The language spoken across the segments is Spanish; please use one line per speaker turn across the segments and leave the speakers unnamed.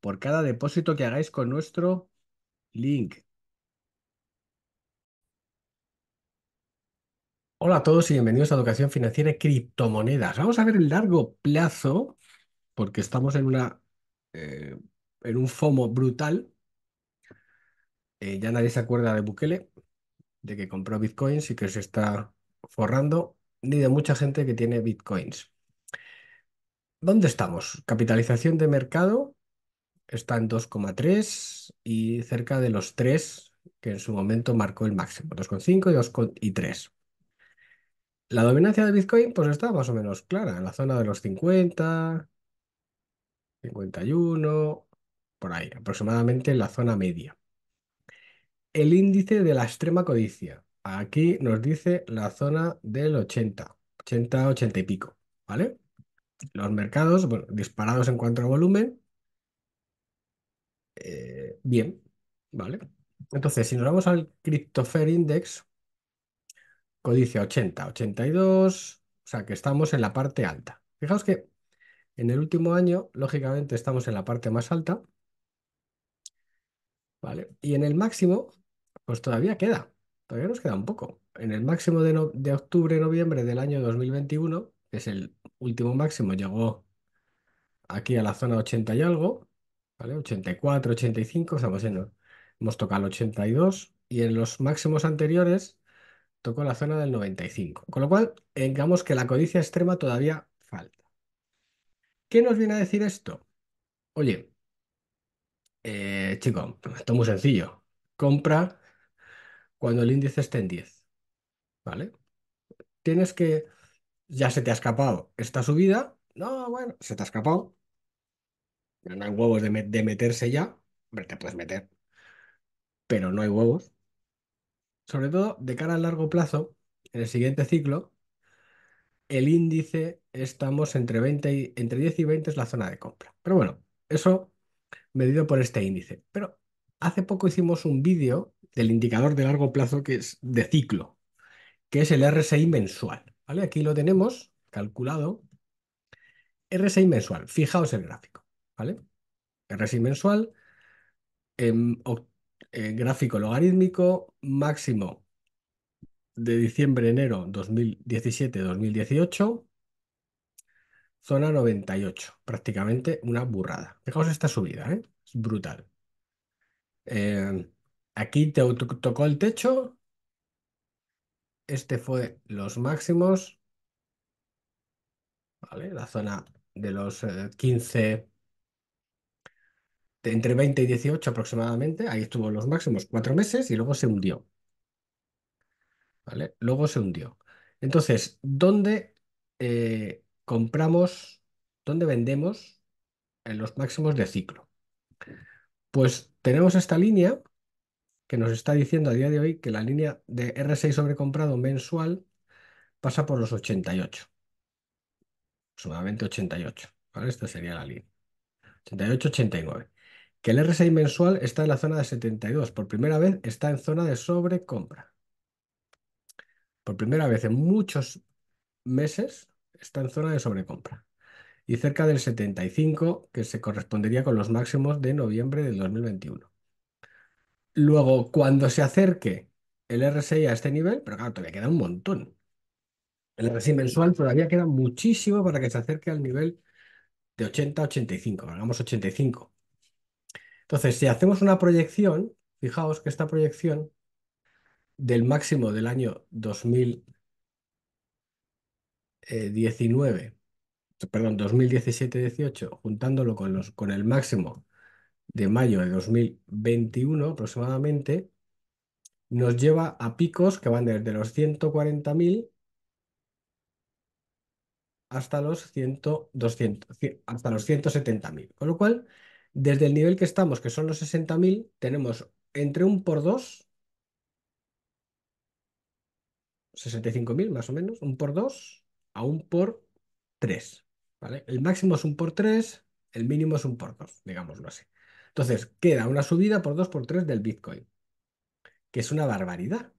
por cada depósito que hagáis con nuestro link. Hola a todos y bienvenidos a Educación Financiera y Criptomonedas. Vamos a ver el largo plazo, porque estamos en, una, eh, en un FOMO brutal. Eh, ya nadie se acuerda de Bukele, de que compró bitcoins y que se está forrando, ni de mucha gente que tiene bitcoins. ¿Dónde estamos? Capitalización de mercado está en 2,3 y cerca de los 3 que en su momento marcó el máximo, 2,5 y 2, y 3. La dominancia de Bitcoin pues está más o menos clara, en la zona de los 50, 51, por ahí, aproximadamente en la zona media. El índice de la extrema codicia, aquí nos dice la zona del 80, 80, 80 y pico, ¿vale? Los mercados, bueno, disparados en cuanto a volumen, eh, bien, ¿vale? Entonces, si nos vamos al CryptoFair Index, codicia 80, 82, o sea que estamos en la parte alta. Fijaos que en el último año, lógicamente, estamos en la parte más alta, ¿vale? Y en el máximo, pues todavía queda, todavía nos queda un poco. En el máximo de, de octubre, noviembre del año 2021, que es el último máximo, llegó aquí a la zona 80 y algo, ¿vale? 84, 85, estamos yendo. Hemos tocado el 82 y en los máximos anteriores tocó la zona del 95. Con lo cual, eh, digamos que la codicia extrema todavía falta. ¿Qué nos viene a decir esto? Oye, eh, chico, esto es muy sencillo. Compra cuando el índice esté en 10. ¿Vale? Tienes que. Ya se te ha escapado esta subida. No, bueno, se te ha escapado no hay huevos de, meterse ya, hombre, te puedes meter, pero no hay huevos. Sobre todo de cara al largo plazo, en el siguiente ciclo, el índice estamos entre, 20 y, entre 10 y 20 es la zona de compra. Pero bueno, eso medido por este índice. Pero hace poco hicimos un vídeo del indicador de largo plazo que es de ciclo, que es el RSI mensual. ¿vale? Aquí lo tenemos calculado. RSI mensual, fijaos el gráfico. ¿vale? RSI mensual, em, eh, gráfico logarítmico, máximo de diciembre-enero 2017-2018, zona 98, prácticamente una burrada. Fijaos esta subida, ¿eh? es brutal. Em, aquí te tocó el techo, este fue los máximos, ¿vale? la zona de los 15 eh, entre 20 y 18 aproximadamente, ahí estuvo los máximos cuatro meses y luego se hundió. ¿Vale? Luego se hundió. Entonces, ¿dónde eh, compramos, dónde vendemos en los máximos de ciclo? Pues tenemos esta línea que nos está diciendo a día de hoy que la línea de R6 comprado mensual pasa por los 88. sumamente 88. ¿vale? Esta sería la línea. 88-89 que el RSI mensual está en la zona de 72. Por primera vez está en zona de sobrecompra. Por primera vez en muchos meses está en zona de sobrecompra. Y cerca del 75, que se correspondería con los máximos de noviembre del 2021. Luego, cuando se acerque el RSI a este nivel, pero claro, todavía queda un montón. El RSI mensual todavía queda muchísimo para que se acerque al nivel de 80-85, hagamos 85. Entonces, si hacemos una proyección, fijaos que esta proyección del máximo del año 2019, perdón, 2017-18, juntándolo con, los, con el máximo de mayo de 2021 aproximadamente, nos lleva a picos que van desde los 140.000 hasta los, 100, 200, hasta los 170.000. Con lo cual, desde el nivel que estamos, que son los 60.000, tenemos entre un por dos, 65.000 más o menos, un por dos a un por tres. ¿vale? El máximo es un por tres, el mínimo es un por dos, digámoslo así. Entonces, queda una subida por dos por tres del Bitcoin, que es una barbaridad.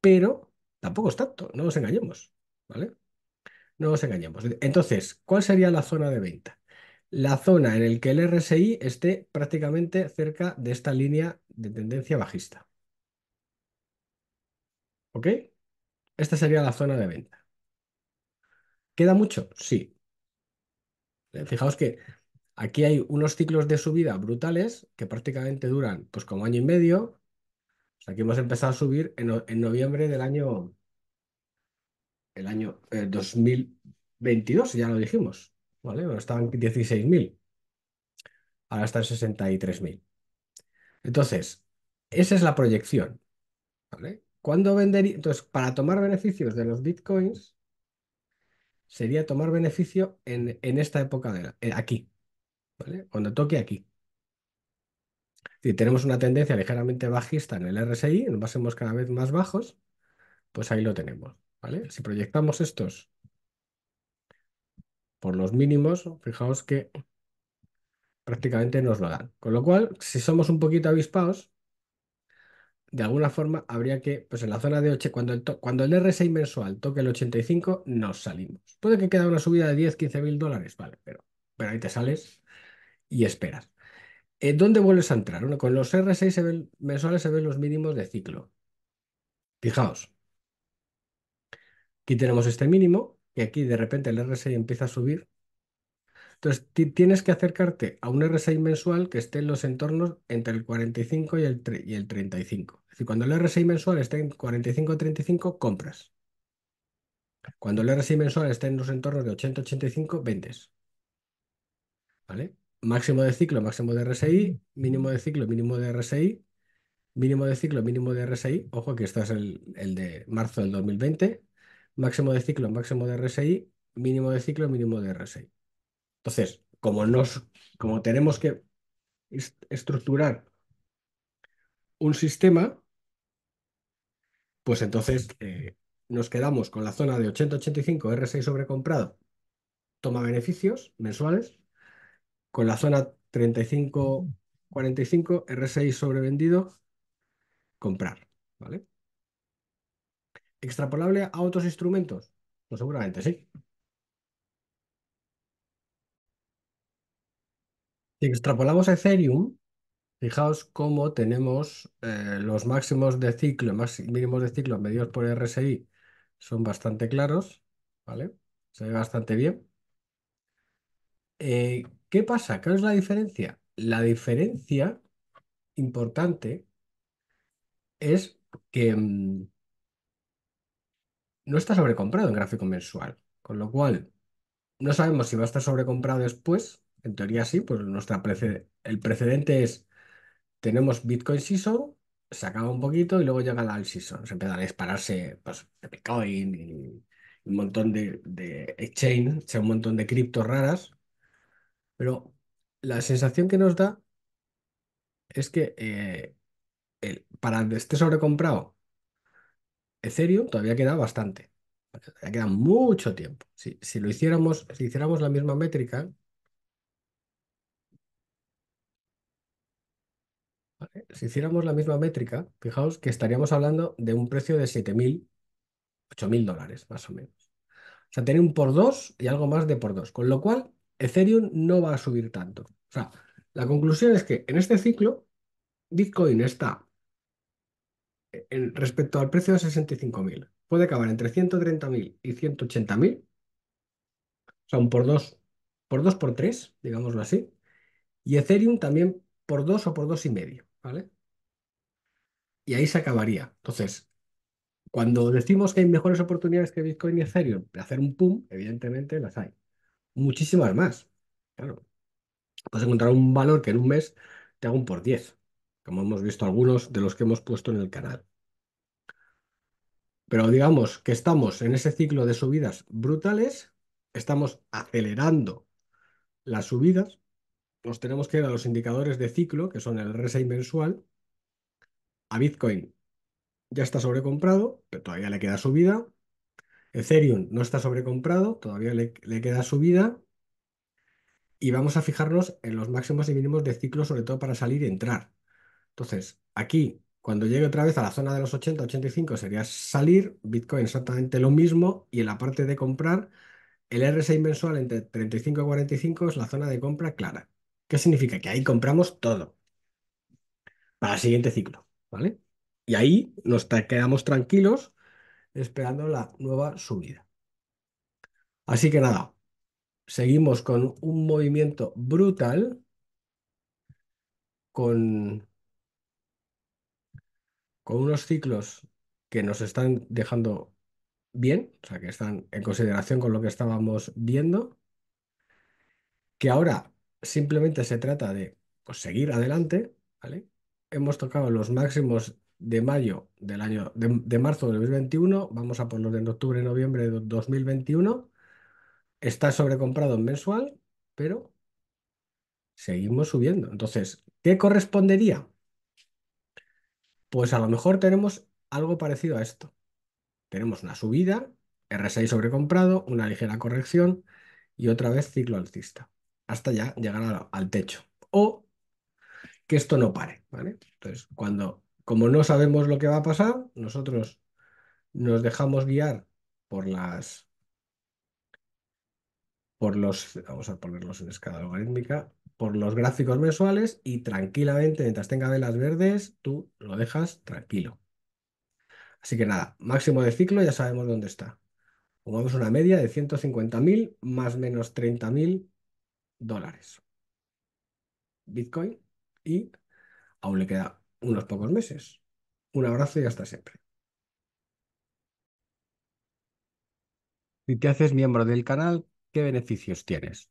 Pero tampoco es tanto, no nos engañemos, ¿vale? No nos engañemos. Entonces, ¿cuál sería la zona de venta? la zona en la que el RSI esté prácticamente cerca de esta línea de tendencia bajista. ¿Ok? Esta sería la zona de venta. ¿Queda mucho? Sí. Eh, fijaos que aquí hay unos ciclos de subida brutales que prácticamente duran pues como año y medio. aquí hemos empezado a subir en, noviembre del año, el año 2022, eh, ya lo dijimos. ¿vale? Bueno, estaban 16.000, ahora están 63.000. Entonces, esa es la proyección, ¿vale? ¿Cuándo vendería? Entonces, para tomar beneficios de los bitcoins, sería tomar beneficio en, esta época de eh, aquí, ¿vale? Cuando toque aquí. Si tenemos una tendencia ligeramente bajista en el RSI, nos pasemos cada vez más bajos, pues ahí lo tenemos, ¿vale? Si proyectamos estos por los mínimos, fijaos que prácticamente nos lo dan. Con lo cual, si somos un poquito avispados, de alguna forma habría que, pues en la zona de 8, cuando el, cuando el RSI mensual toque el 85, nos salimos. Puede que quede una subida de 10, 15 mil dólares, vale, pero, pero, ahí te sales y esperas. Eh, ¿Dónde vuelves a entrar? Bueno, con los RSI 6 mensuales se ven los mínimos de ciclo. Fijaos. Aquí tenemos este mínimo, y aquí de repente el RSI empieza a subir, entonces tienes que acercarte a un RSI mensual que esté en los entornos entre el 45 y el, y el 35. Es decir, cuando el RSI mensual esté en 45-35, compras. Cuando el RSI mensual esté en los entornos de 80-85, vendes. ¿Vale? Máximo de ciclo, máximo de RSI, mínimo de ciclo, mínimo de RSI, mínimo de ciclo, mínimo de RSI. Ojo que este es el, el de marzo del 2020 máximo de ciclo, máximo de RSI, mínimo de ciclo, mínimo de RSI. Entonces, como, nos, como tenemos que estructurar un sistema, pues entonces eh, nos quedamos con la zona de 80-85 RSI sobrecomprado, toma beneficios mensuales, con la zona 35-45 RSI sobrevendido, comprar. ¿vale? ¿Extrapolable a otros instrumentos? Pues seguramente sí. Si extrapolamos a Ethereum, fijaos cómo tenemos eh, los máximos de ciclo, mínimos de ciclo medidos por RSI son bastante claros, ¿vale? Se ve bastante bien. Eh, ¿Qué pasa? ¿Cuál es la diferencia? La diferencia importante es que mm, no está sobrecomprado en gráfico mensual, con lo cual no sabemos si va a estar sobrecomprado después, en teoría sí, pues el precedente es, tenemos Bitcoin Season, se acaba un poquito y luego llega la All Season, se empieza a dispararse pues, Bitcoin y un montón de, de exchange, sea, un montón de criptos raras, pero la sensación que nos da es que eh, el, para que esté sobrecomprado Ethereum todavía queda bastante. Queda mucho tiempo. Si, lo hiciéramos, si hiciéramos la misma métrica, si hiciéramos la misma métrica, fijaos que estaríamos hablando de un precio de 7.000, 8.000 dólares, más o menos. O sea, tener un por dos y algo más de por dos. Con lo cual, Ethereum no va a subir tanto. O sea, la conclusión es que en este ciclo, Bitcoin está respecto al precio de 65.000, puede acabar entre 130.000 y 180.000, o sea, un por dos por dos por tres, digámoslo así, y Ethereum también por dos o por dos y medio, ¿vale? Y ahí se acabaría. Entonces, cuando decimos que hay mejores oportunidades que Bitcoin y Ethereum de hacer un pum, evidentemente las hay. Muchísimas más. Claro. Puedes encontrar un valor que en un mes te haga un por 10 como hemos visto algunos de los que hemos puesto en el canal. Pero digamos que estamos en ese ciclo de subidas brutales, estamos acelerando las subidas, nos tenemos que ir a los indicadores de ciclo, que son el RSI mensual, a Bitcoin ya está sobrecomprado, pero todavía le queda subida, Ethereum no está sobrecomprado, todavía le, le queda subida, y vamos a fijarnos en los máximos y mínimos de ciclo, sobre todo para salir y entrar. Entonces, aquí, cuando llegue otra vez a la zona de los 80, 85, sería salir, Bitcoin exactamente lo mismo, y en la parte de comprar, el RSI mensual entre 35 y 45 es la zona de compra clara. ¿Qué significa? Que ahí compramos todo para el siguiente ciclo, ¿vale? Y ahí nos quedamos tranquilos esperando la nueva subida. Así que nada, seguimos con un movimiento brutal, con con unos ciclos que nos están dejando bien, o sea, que están en consideración con lo que estábamos viendo, que ahora simplemente se trata de pues, seguir adelante, ¿vale? Hemos tocado los máximos de mayo del año, de, marzo del 2021, vamos a por los de octubre, noviembre de 2021, está sobrecomprado en mensual, pero seguimos subiendo. Entonces, ¿qué correspondería? Pues a lo mejor tenemos algo parecido a esto. Tenemos una subida, R6 sobrecomprado, una ligera corrección y otra vez ciclo alcista, hasta ya llegar al, techo. O que esto no pare, ¿vale? Entonces, cuando, como no sabemos lo que va a pasar, nosotros nos dejamos guiar por las por los, vamos a ponerlos en escala logarítmica, por los gráficos mensuales y tranquilamente, mientras tenga velas verdes, tú lo dejas tranquilo. Así que nada, máximo de ciclo ya sabemos dónde está. Pongamos una media de 150.000 más menos 30.000 dólares. Bitcoin y aún le queda unos pocos meses. Un abrazo y hasta siempre. Si te haces miembro del canal, ¿qué beneficios tienes?